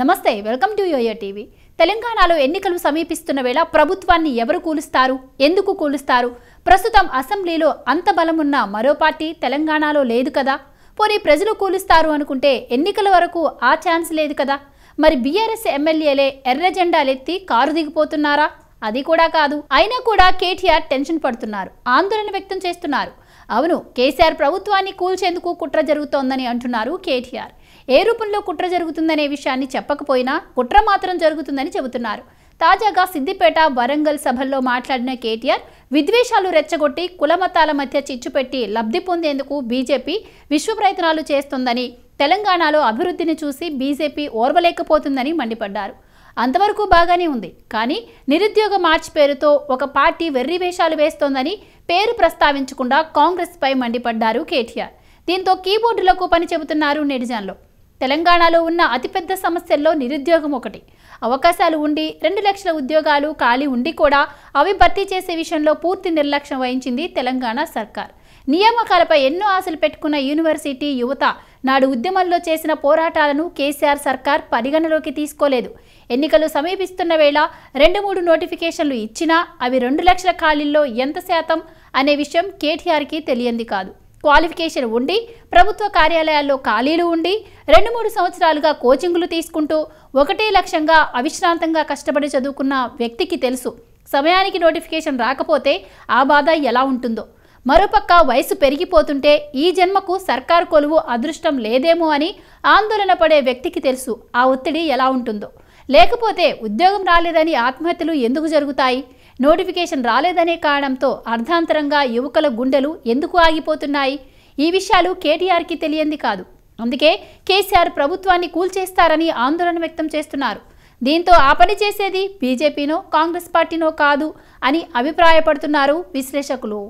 నమస్తే welcome to yo-yo TV తెలంగాణలో ఎన్నికలు సమీపిస్తున్న వేళ ప్రభుత్వాన్ని ఎవరు కూలుస్తారు ఎందుకు కూలుస్తారు ప్రస్తుతం అసెంబ్లీలో అంత బలమున్న మరో పార్టీ తెలంగాణలో లేదు కదా పోనీ ప్రజలు కూలుస్తారు అనుకుంటే ఎన్నికల వరకు ఆ ఛాన్స్ లేదు కదా మరి బీఆర్ఎస్ ఎమ్మెల్యేలే ఎర్ర జెండాలెత్తి కారు దిగిపోతున్నారా అది కూడా కాదు అయినా కూడా కేటీఆర్ టెన్షన్ పడుతున్నారు ఆందోళన వ్యక్తం చేస్తున్నారు అవును కేసీఆర్ ప్రభుత్వాన్ని కూల్చేందుకు కుట్ర జరుగుతోందని అంటున్నారు కేటీఆర్ ఏ రూపంలో కుట్ర జరుగుతుందనే విషయాన్ని చెప్పకపోయినా కుట్ర మాత్రం జరుగుతుందని చెబుతున్నారు తాజాగా సిద్దిపేట వరంగల్ సభల్లో మాట్లాడిన కేటీఆర్ విద్వేషాలు రెచ్చగొట్టి కులమతాల మధ్య చిచ్చుపెట్టి లబ్ధి పొందేందుకు బీజేపీ విశ్వ ప్రయత్నాలు చేస్తోందని తెలంగాణలో అభివృద్ధిని చూసి బీజేపీ ఓర్వలేకపోతుందని మండిపడ్డారు అంతవరకు బాగానే ఉంది కానీ నిరుద్యోగ మార్చ్ పేరుతో ఒక పార్టీ వెర్రి వేషాలు వేస్తోందని పేరు ప్రస్తావించకుండా కాంగ్రెస్పై మండిపడ్డారు కేటీఆర్ దీంతో కీబోర్డులకు పని చెబుతున్నారు నెటిజన్లు తెలంగాణలో ఉన్న అతిపెద్ద సమస్యల్లో నిరుద్యోగం ఒకటి అవకాశాలు ఉండి రెండు లక్షల ఉద్యోగాలు ఖాళీ ఉండి కూడా అవి భర్తీ చేసే విషయంలో పూర్తి నిర్లక్ష్యం వహించింది తెలంగాణ సర్కార్ నియామకాలపై ఎన్నో ఆశలు పెట్టుకున్న యూనివర్సిటీ యువత నాడు ఉద్యమంలో చేసిన పోరాటాలను కేసీఆర్ సర్కార్ పరిగణలోకి తీసుకోలేదు ఎన్నికలు సమీపిస్తున్న వేళ రెండు మూడు నోటిఫికేషన్లు ఇచ్చినా అవి రెండు లక్షల ఖాళీల్లో ఎంత శాతం అనే విషయం కేటీఆర్కి తెలియంది కాదు క్వాలిఫికేషన్ ఉండి ప్రభుత్వ కార్యాలయాల్లో ఖాళీలు ఉండి రెండు మూడు సంవత్సరాలుగా కోచింగ్లు తీసుకుంటూ ఒకటే లక్ష్యంగా అవిశ్రాంతంగా కష్టపడి చదువుకున్న వ్యక్తికి తెలుసు సమయానికి నోటిఫికేషన్ రాకపోతే ఆ బాధ ఎలా ఉంటుందో మరోపక్క వయసు పెరిగిపోతుంటే ఈ జన్మకు సర్కార్ కొలువు అదృష్టం లేదేమో అని ఆందోళన పడే వ్యక్తికి తెలుసు ఆ ఒత్తిడి ఎలా ఉంటుందో లేకపోతే ఉద్యోగం రాలేదని ఆత్మహత్యలు ఎందుకు జరుగుతాయి నోటిఫికేషన్ రాలేదనే కారణంతో అర్ధాంతరంగా యువకుల గుండెలు ఎందుకు ఆగిపోతున్నాయి ఈ విషయాలు కేటీఆర్కి తెలియంది కాదు అందుకే కేసీఆర్ ప్రభుత్వాన్ని కూల్చేస్తారని ఆందోళన వ్యక్తం చేస్తున్నారు దీంతో ఆ పని చేసేది బీజేపీనో కాంగ్రెస్ పార్టీనో కాదు అని అభిప్రాయపడుతున్నారు విశ్లేషకులు